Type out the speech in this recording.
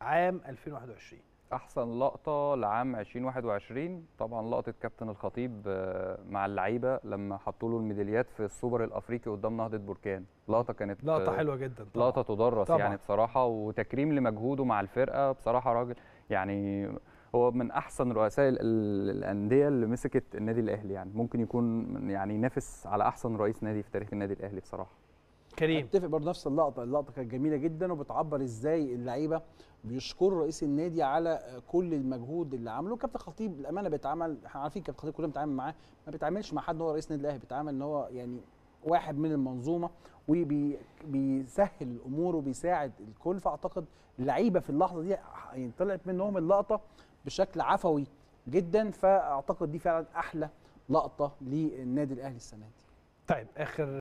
عام 2021 احسن لقطه لعام 2021 طبعا لقطه كابتن الخطيب آه، مع اللعيبه لما حطوا له الميداليات في السوبر الافريقي قدام نهضه بركان لقطه كانت لقطه آه، حلوه جدا طبعا. لقطه تدرس يعني طبعا. يعني بصراحه وتكريم لمجهوده مع الفرقه بصراحه راجل يعني هو من احسن رؤساء الانديه اللي مسكت النادي الاهلي يعني ممكن يكون يعني ينافس على احسن رئيس نادي في تاريخ النادي الاهلي بصراحه كريم اتفق برضه نفس اللقطه اللقطه كانت جميله جدا وبتعبر ازاي اللعيبه بيشكروا رئيس النادي على كل المجهود اللي عمله كابتن خطيب الامانه بيتعامل احنا عارفين كابتن خطيب كلنا بنتعامل معاه ما بيتعاملش مع حد هو رئيس النادي الاهلي بيتعامل ان هو يعني واحد من المنظومه وبيسهل الامور وبيساعد الكل فاعتقد اللعيبه في اللحظه دي يعني طلعت منهم اللقطه بشكل عفوي جدا فاعتقد دي فعلا احلى لقطه للنادي الاهلي السنه دي. طيب اخر